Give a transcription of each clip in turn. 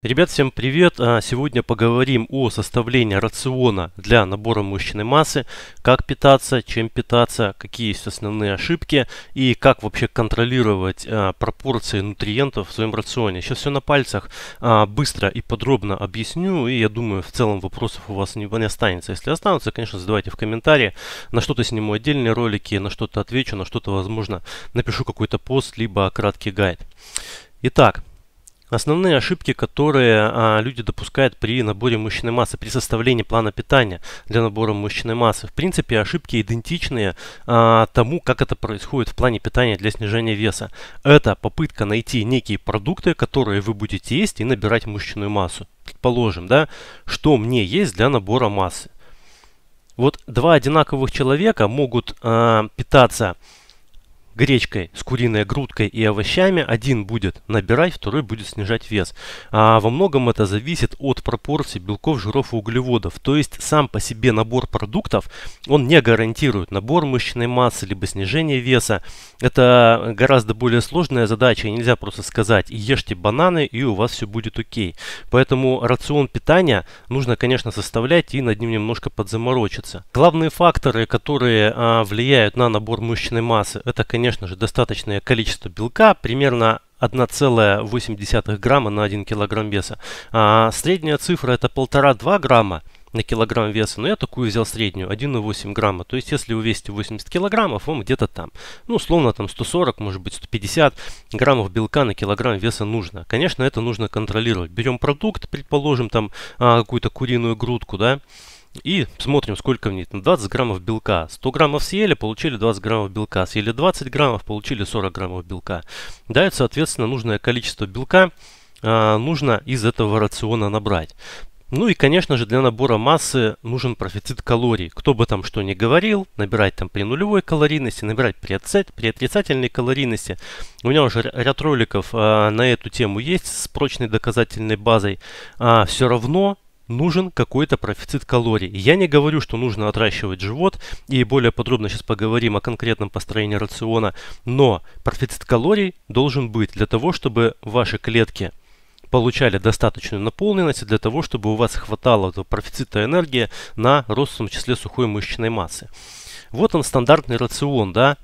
Ребят, всем привет! А, сегодня поговорим о составлении рациона для набора мышечной массы, как питаться, чем питаться, какие есть основные ошибки и как вообще контролировать а, пропорции нутриентов в своем рационе. Сейчас все на пальцах а, быстро и подробно объясню и я думаю в целом вопросов у вас не, не останется. Если останутся, конечно, задавайте в комментарии, на что-то сниму отдельные ролики, на что-то отвечу, на что-то, возможно, напишу какой-то пост, либо краткий гайд. Итак, Основные ошибки, которые а, люди допускают при наборе мышечной массы, при составлении плана питания для набора мышечной массы. В принципе, ошибки идентичные а, тому, как это происходит в плане питания для снижения веса. Это попытка найти некие продукты, которые вы будете есть и набирать мышечную массу. Предположим, да, что мне есть для набора массы. Вот два одинаковых человека могут а, питаться гречкой с куриной грудкой и овощами один будет набирать, второй будет снижать вес. А во многом это зависит от пропорции белков, жиров и углеводов. То есть сам по себе набор продуктов, он не гарантирует набор мышечной массы, либо снижение веса. Это гораздо более сложная задача, нельзя просто сказать «ешьте бананы и у вас все будет окей». Поэтому рацион питания нужно, конечно, составлять и над ним немножко подзаморочиться. Главные факторы, которые а, влияют на набор мышечной массы, это, конечно, конечно же, достаточное количество белка, примерно 1,8 грамма на 1 килограмм веса. А средняя цифра это 1,5-2 грамма на килограмм веса, но я такую взял среднюю, 1,8 грамма. То есть, если вы весите 80 килограммов, вам где-то там, ну, условно, там 140, может быть, 150 граммов белка на килограмм веса нужно. Конечно, это нужно контролировать. Берем продукт, предположим, там а, какую-то куриную грудку, да, и смотрим, сколько в ней. 20 ну, граммов белка. 100 граммов съели, получили 20 граммов белка. Съели 20 граммов, получили 40 граммов белка. Да, соответственно, нужное количество белка э, нужно из этого рациона набрать. Ну и, конечно же, для набора массы нужен профицит калорий. Кто бы там что ни говорил, набирать там при нулевой калорийности, набирать при, отрицать, при отрицательной калорийности. У меня уже ряд роликов а, на эту тему есть с прочной доказательной базой. А, все равно нужен какой-то профицит калорий. Я не говорю, что нужно отращивать живот, и более подробно сейчас поговорим о конкретном построении рациона, но профицит калорий должен быть для того, чтобы ваши клетки получали достаточную наполненность для того, чтобы у вас хватало этого профицита энергии на рост, в том числе, сухой мышечной массы. Вот он стандартный рацион, да.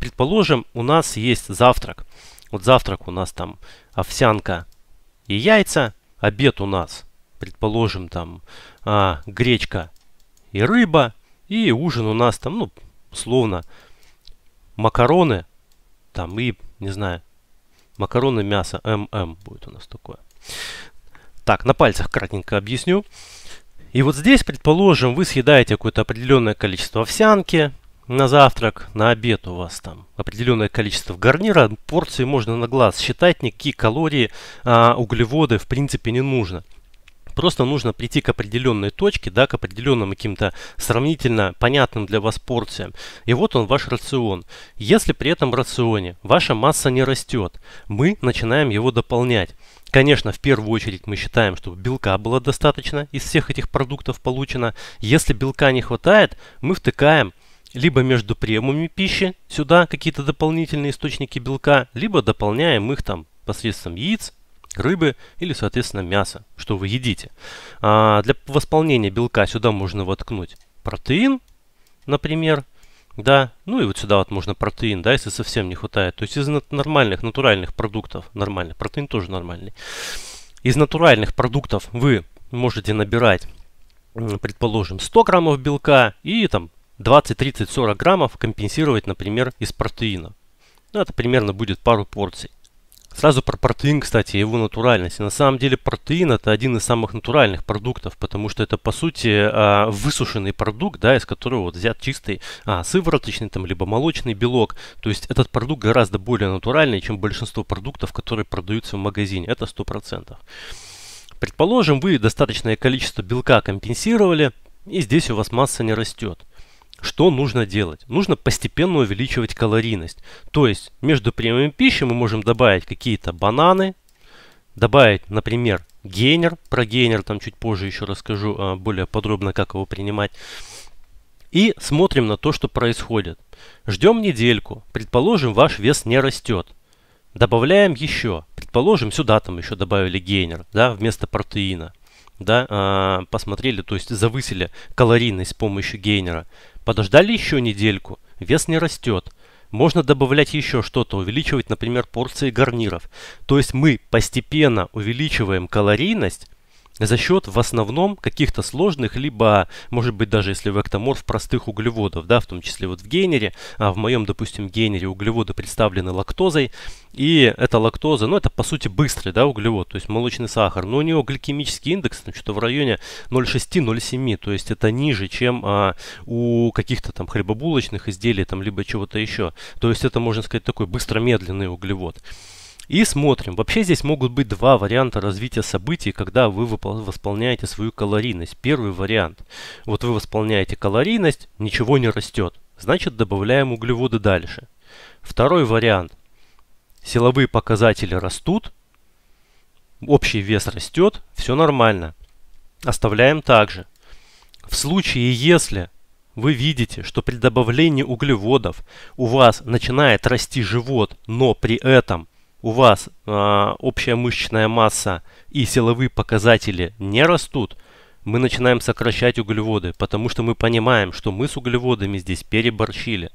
Предположим, у нас есть завтрак. Вот завтрак у нас там овсянка и яйца, обед у нас – предположим, там а, гречка и рыба, и ужин у нас там, ну, словно макароны, там и, не знаю, макароны, мясо, ММ будет у нас такое. Так, на пальцах кратенько объясню. И вот здесь, предположим, вы съедаете какое-то определенное количество овсянки на завтрак, на обед у вас там определенное количество гарнира, порции можно на глаз считать, никакие калории, а, углеводы в принципе не нужно. Просто нужно прийти к определенной точке, да, к определенным каким-то сравнительно понятным для вас порциям. И вот он ваш рацион. Если при этом рационе ваша масса не растет, мы начинаем его дополнять. Конечно, в первую очередь мы считаем, чтобы белка было достаточно из всех этих продуктов получено. Если белка не хватает, мы втыкаем либо между приемами пищи сюда какие-то дополнительные источники белка, либо дополняем их там посредством яиц, рыбы или, соответственно, мяса, что вы едите. А для восполнения белка сюда можно воткнуть протеин, например, да, ну и вот сюда вот можно протеин, да, если совсем не хватает. То есть из нормальных, натуральных продуктов, нормальный, протеин тоже нормальный. Из натуральных продуктов вы можете набирать, предположим, 100 граммов белка и там 20, 30, 40 граммов компенсировать, например, из протеина. Ну, это примерно будет пару порций. Сразу про протеин, кстати, его натуральность. на самом деле протеин это один из самых натуральных продуктов, потому что это по сути а, высушенный продукт, да, из которого вот взят чистый а, сывороточный там либо молочный белок. То есть этот продукт гораздо более натуральный, чем большинство продуктов, которые продаются в магазине. Это сто процентов. Предположим, вы достаточное количество белка компенсировали, и здесь у вас масса не растет. Что нужно делать? Нужно постепенно увеличивать калорийность. То есть между приемами пищи мы можем добавить какие-то бананы, добавить, например, гейнер. Про гейнер там чуть позже еще расскажу а, более подробно, как его принимать. И смотрим на то, что происходит. Ждем недельку. Предположим, ваш вес не растет. Добавляем еще. Предположим, сюда там еще добавили гейнер, да, вместо протеина. Да, а, посмотрели, то есть завысили калорийность с помощью гейнера. Подождали еще недельку, вес не растет. Можно добавлять еще что-то, увеличивать, например, порции гарниров. То есть мы постепенно увеличиваем калорийность, за счет в основном каких-то сложных, либо, может быть, даже если вы эктоморф простых углеводов, да, в том числе вот в гейнере, а в моем, допустим, гейнере углеводы представлены лактозой, и эта лактоза, ну, это, по сути, быстрый, да, углевод, то есть молочный сахар, но у него гликемический индекс, ну, что-то в районе 0,6-0,7, то есть это ниже, чем а, у каких-то там хлебобулочных изделий, там, либо чего-то еще, то есть это, можно сказать, такой быстро-медленный углевод. И смотрим. Вообще здесь могут быть два варианта развития событий, когда вы восполняете свою калорийность. Первый вариант. Вот вы восполняете калорийность, ничего не растет. Значит добавляем углеводы дальше. Второй вариант. Силовые показатели растут, общий вес растет, все нормально. Оставляем также. В случае, если вы видите, что при добавлении углеводов у вас начинает расти живот, но при этом – у вас э, общая мышечная масса и силовые показатели не растут, мы начинаем сокращать углеводы, потому что мы понимаем, что мы с углеводами здесь переборщили.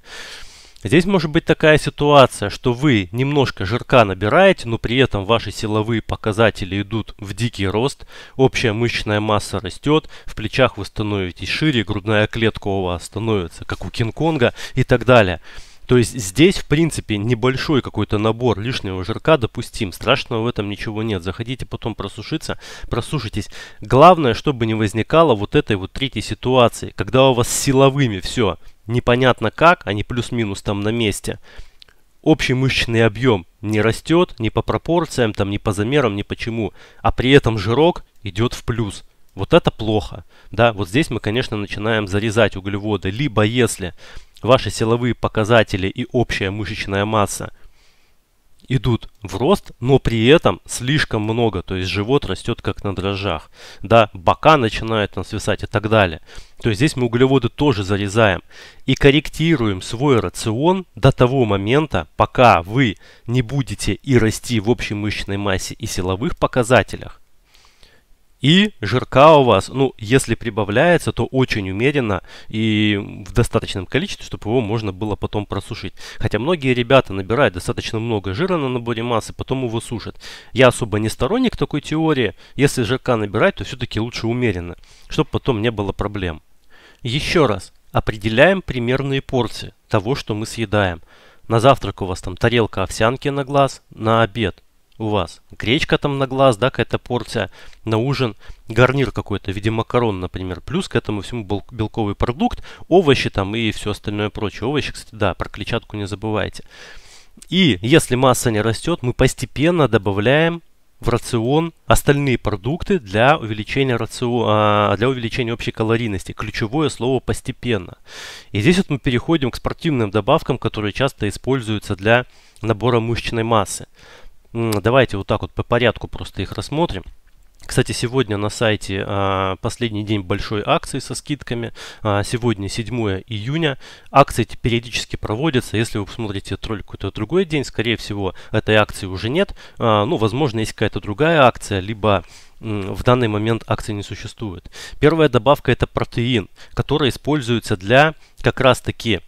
Здесь может быть такая ситуация, что вы немножко жирка набираете, но при этом ваши силовые показатели идут в дикий рост, общая мышечная масса растет, в плечах вы становитесь шире, грудная клетка у вас становится как у Кинг-Конга и так далее. То есть здесь, в принципе, небольшой какой-то набор лишнего жирка допустим. Страшного в этом ничего нет. Заходите потом просушиться, просушитесь. Главное, чтобы не возникало вот этой вот третьей ситуации, когда у вас силовыми все непонятно как, они плюс-минус там на месте. Общий мышечный объем не растет ни по пропорциям, там, ни по замерам, ни почему, а при этом жирок идет в плюс. Вот это плохо. Да, вот здесь мы, конечно, начинаем зарезать углеводы. Либо если ваши силовые показатели и общая мышечная масса идут в рост, но при этом слишком много, то есть живот растет как на дрожжах, да, бока начинают там свисать и так далее. То есть здесь мы углеводы тоже зарезаем и корректируем свой рацион до того момента, пока вы не будете и расти в общей мышечной массе и силовых показателях, и жирка у вас, ну, если прибавляется, то очень умеренно и в достаточном количестве, чтобы его можно было потом просушить. Хотя многие ребята набирают достаточно много жира на наборе массы, потом его сушат. Я особо не сторонник такой теории. Если жирка набирать, то все-таки лучше умеренно, чтобы потом не было проблем. Еще раз, определяем примерные порции того, что мы съедаем. На завтрак у вас там тарелка овсянки на глаз, на обед у вас гречка там на глаз, да, какая-то порция, на ужин гарнир какой-то в виде макарон, например, плюс к этому всему белковый продукт, овощи там и все остальное прочее. Овощи, кстати, да, про клетчатку не забывайте. И если масса не растет, мы постепенно добавляем в рацион остальные продукты для увеличения, рацион, а, для увеличения общей калорийности. Ключевое слово постепенно. И здесь вот мы переходим к спортивным добавкам, которые часто используются для набора мышечной массы. Давайте вот так вот по порядку просто их рассмотрим. Кстати, сегодня на сайте а, последний день большой акции со скидками. А, сегодня 7 июня. Акции периодически проводятся. Если вы посмотрите этот ролик какой-то другой день, скорее всего, этой акции уже нет. А, ну, возможно, есть какая-то другая акция, либо в данный момент акций не существует. Первая добавка это протеин, который используется для как раз таки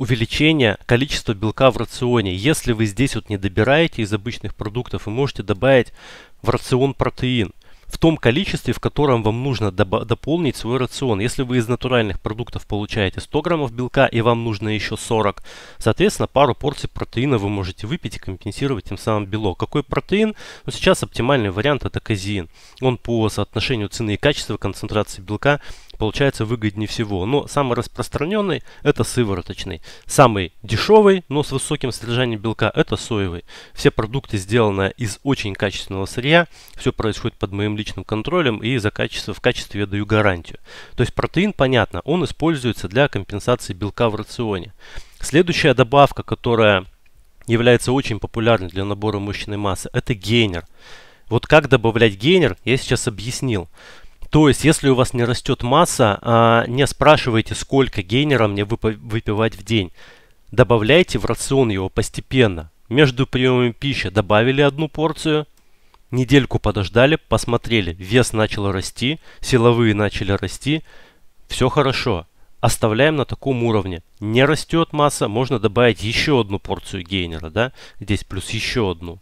увеличение количества белка в рационе. Если вы здесь вот не добираете из обычных продуктов, вы можете добавить в рацион протеин в том количестве, в котором вам нужно дополнить свой рацион. Если вы из натуральных продуктов получаете 100 граммов белка и вам нужно еще 40, соответственно, пару порций протеина вы можете выпить и компенсировать тем самым белок. Какой протеин? Ну, сейчас оптимальный вариант это казеин. Он по соотношению цены и качества концентрации белка получается выгоднее всего. Но самый распространенный это сывороточный. Самый дешевый, но с высоким содержанием белка это соевый. Все продукты сделаны из очень качественного сырья. Все происходит под моим личным контролем и за качество, в качестве я даю гарантию. То есть протеин, понятно, он используется для компенсации белка в рационе. Следующая добавка, которая является очень популярной для набора мышечной массы, это гейнер. Вот как добавлять гейнер, я сейчас объяснил. То есть, если у вас не растет масса, а, не спрашивайте, сколько гейнера мне выпивать в день. Добавляйте в рацион его постепенно. Между приемами пищи добавили одну порцию, недельку подождали, посмотрели, вес начал расти, силовые начали расти, все хорошо. Оставляем на таком уровне. Не растет масса, можно добавить еще одну порцию гейнера, да? Здесь плюс еще одну.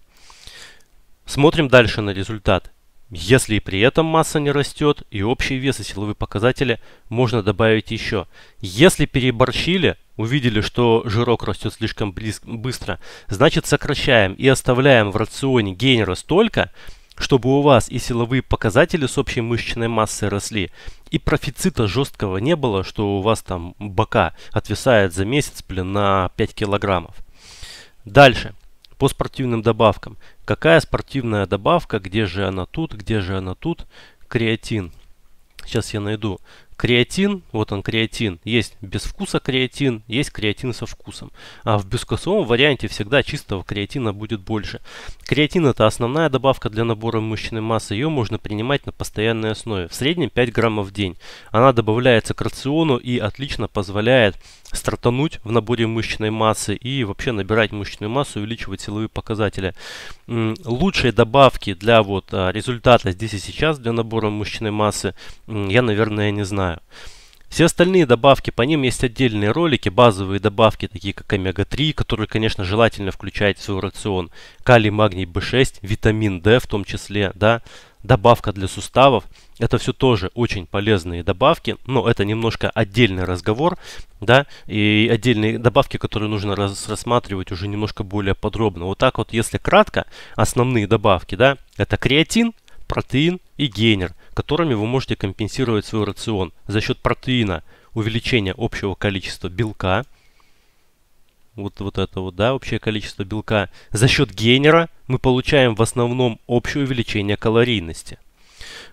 Смотрим дальше на результат. Если и при этом масса не растет и общий вес и силовые показатели можно добавить еще. Если переборщили, увидели, что жирок растет слишком быстро, значит сокращаем и оставляем в рационе гейнера столько, чтобы у вас и силовые показатели с общей мышечной массой росли, и профицита жесткого не было, что у вас там бока отвисает за месяц, блин, на 5 килограммов. Дальше. По спортивным добавкам. Какая спортивная добавка? Где же она тут? Где же она тут? Креатин. Сейчас я найду. Креатин, вот он креатин, есть без вкуса креатин, есть креатин со вкусом. А в безвкусовом варианте всегда чистого креатина будет больше. Креатин это основная добавка для набора мышечной массы, ее можно принимать на постоянной основе, в среднем 5 граммов в день. Она добавляется к рациону и отлично позволяет стартануть в наборе мышечной массы и вообще набирать мышечную массу, увеличивать силовые показатели. Лучшие добавки для вот а, результата здесь и сейчас для набора мышечной массы я, наверное, не знаю знаю. Все остальные добавки, по ним есть отдельные ролики, базовые добавки, такие как омега-3, которые, конечно, желательно включать в свой рацион, калий, магний, B6, витамин D в том числе, да, добавка для суставов. Это все тоже очень полезные добавки, но это немножко отдельный разговор, да, и отдельные добавки, которые нужно раз, рассматривать уже немножко более подробно. Вот так вот, если кратко, основные добавки, да, это креатин, протеин и Генер которыми вы можете компенсировать свой рацион за счет протеина, увеличения общего количества белка, вот, вот это вот, да, общее количество белка, за счет гейнера мы получаем в основном общее увеличение калорийности –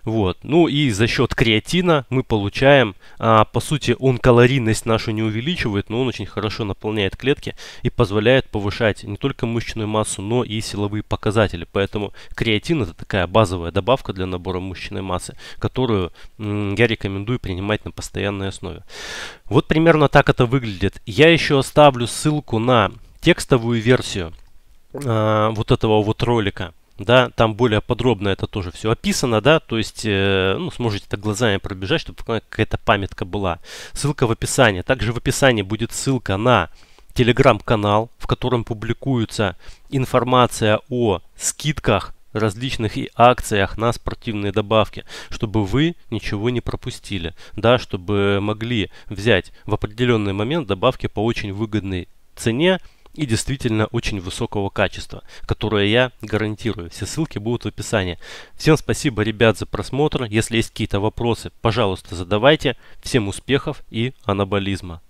вот. Ну и за счет креатина мы получаем, а, по сути, он калорийность нашу не увеличивает, но он очень хорошо наполняет клетки и позволяет повышать не только мышечную массу, но и силовые показатели. Поэтому креатин это такая базовая добавка для набора мышечной массы, которую я рекомендую принимать на постоянной основе. Вот примерно так это выглядит. Я еще оставлю ссылку на текстовую версию а, вот этого вот ролика да, там более подробно это тоже все описано, да, то есть, э, ну, сможете это глазами пробежать, чтобы какая-то памятка была. Ссылка в описании. Также в описании будет ссылка на телеграм-канал, в котором публикуется информация о скидках различных и акциях на спортивные добавки, чтобы вы ничего не пропустили, да, чтобы могли взять в определенный момент добавки по очень выгодной цене, и действительно очень высокого качества, которое я гарантирую. Все ссылки будут в описании. Всем спасибо, ребят, за просмотр. Если есть какие-то вопросы, пожалуйста, задавайте. Всем успехов и анаболизма.